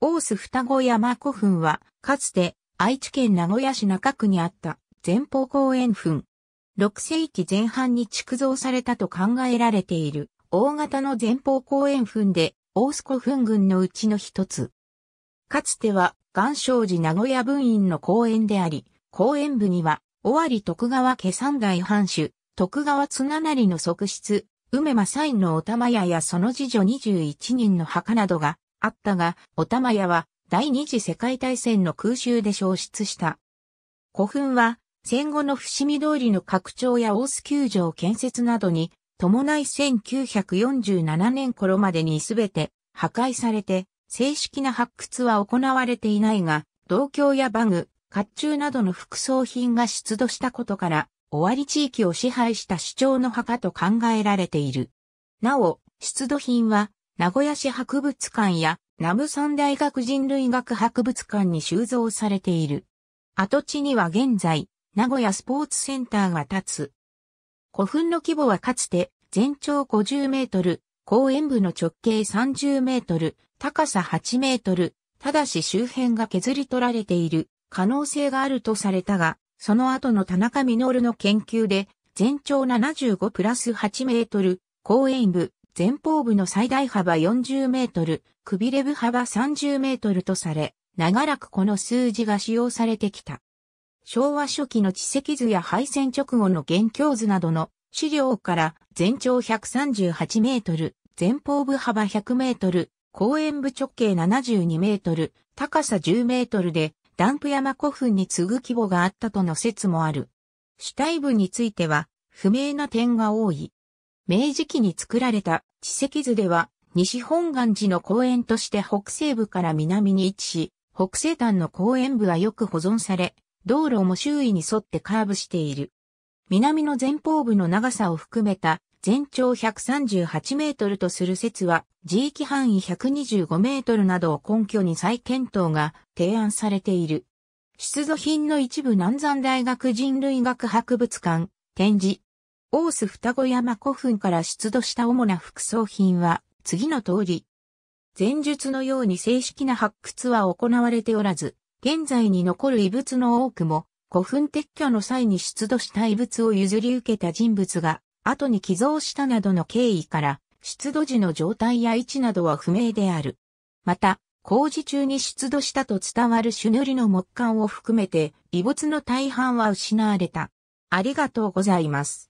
大須双子山古墳は、かつて愛知県名古屋市中区にあった前方公園墳。6世紀前半に築造されたと考えられている大型の前方公園墳で大須古墳群のうちの一つ。かつては岩礁寺名古屋分院の公園であり、公園部には尾張徳川家三代藩主、徳川綱成の側室、梅正院のお玉屋やその次女21人の墓などがあったが、お玉屋は第二次世界大戦の空襲で消失した。古墳は戦後の伏見通りの拡張や大須球場建設などに伴い1947年頃までに全て破壊されて正式な発掘は行われていないが、銅鏡やバグ、甲冑などの副葬品が出土したことから、終わり地域を支配した主張の墓と考えられている。なお、出土品は名古屋市博物館や南部三大学人類学博物館に収蔵されている。跡地には現在、名古屋スポーツセンターが建つ。古墳の規模はかつて、全長50メートル、公園部の直径30メートル、高さ8メートル、ただし周辺が削り取られている可能性があるとされたが、その後の田中実の研究で、全長75プラス8メートル、公園部、前方部の最大幅40メートル、くびれ部幅30メートルとされ、長らくこの数字が使用されてきた。昭和初期の地籍図や敗戦直後の元凶図などの資料から全長138メートル、前方部幅100メートル、公園部直径72メートル、高さ10メートルで、ダンプ山古墳に次ぐ規模があったとの説もある。主体部については、不明な点が多い。明治期に作られた地石図では、西本願寺の公園として北西部から南に位置し、北西端の公園部はよく保存され、道路も周囲に沿ってカーブしている。南の前方部の長さを含めた全長138メートルとする説は、地域範囲125メートルなどを根拠に再検討が提案されている。出土品の一部南山大学人類学博物館、展示、大須双子山古墳から出土した主な副葬品は、次の通り。前述のように正式な発掘は行われておらず、現在に残る遺物の多くも、古墳撤去の際に出土した遺物を譲り受けた人物が、後に寄贈したなどの経緯から、出土時の状態や位置などは不明である。また、工事中に出土したと伝わる朱塗りの木管を含めて、遺物の大半は失われた。ありがとうございます。